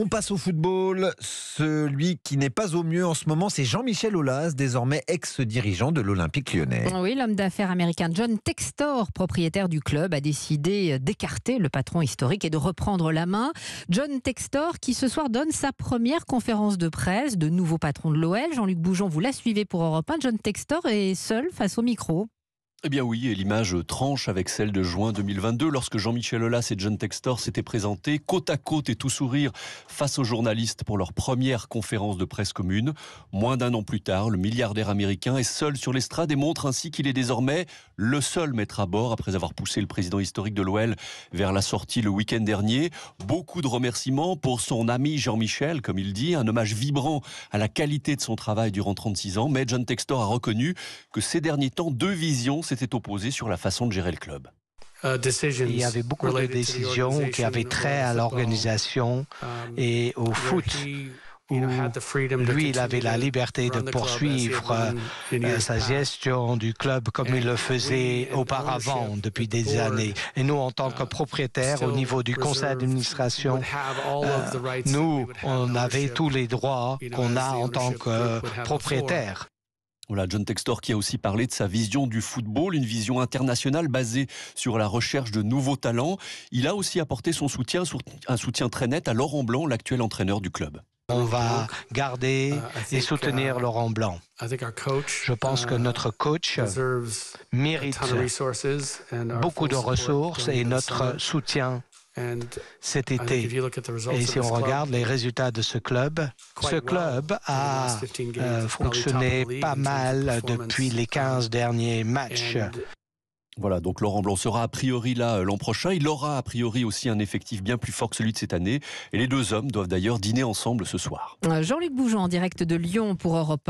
On passe au football. Celui qui n'est pas au mieux en ce moment, c'est Jean-Michel Aulas, désormais ex-dirigeant de l'Olympique lyonnais. Oui, l'homme d'affaires américain John Textor, propriétaire du club, a décidé d'écarter le patron historique et de reprendre la main. John Textor, qui ce soir donne sa première conférence de presse de nouveau patron de l'OL. Jean-Luc Boujon, vous la suivez pour Europe 1. John Textor est seul face au micro. Eh bien oui, et l'image tranche avec celle de juin 2022 lorsque Jean-Michel Hollas et John Textor s'étaient présentés côte à côte et tout sourire face aux journalistes pour leur première conférence de presse commune. Moins d'un an plus tard, le milliardaire américain est seul sur l'estrade et montre ainsi qu'il est désormais le seul maître à bord après avoir poussé le président historique de l'OL vers la sortie le week-end dernier. Beaucoup de remerciements pour son ami Jean-Michel, comme il dit, un hommage vibrant à la qualité de son travail durant 36 ans. Mais John Textor a reconnu que ces derniers temps, deux visions s'était opposé sur la façon de gérer le club. Euh, il y avait beaucoup de décisions qui avaient trait à l'organisation um, et au foot. lui, il avait la liberté de poursuivre euh, sa gestion du club comme il le faisait auparavant depuis des années. Et nous, en tant que uh, propriétaires au niveau du conseil d'administration, euh, nous, on avait tous les droits qu'on a en tant que propriétaires. Voilà, John Textor qui a aussi parlé de sa vision du football, une vision internationale basée sur la recherche de nouveaux talents. Il a aussi apporté son soutien, un soutien très net à Laurent Blanc, l'actuel entraîneur du club. On va garder euh, et soutenir euh, Laurent Blanc. Je pense que euh, notre coach mérite beaucoup de ressources et notre soutien cet été. Et si on regarde les résultats de ce club, ce club a euh, fonctionné pas mal depuis les 15 derniers matchs. Voilà, donc Laurent Blanc sera a priori là euh, l'an prochain. Il aura a priori aussi un effectif bien plus fort que celui de cette année. Et les deux hommes doivent d'ailleurs dîner ensemble ce soir. Euh, Jean-Luc Bougeon en direct de Lyon pour Europe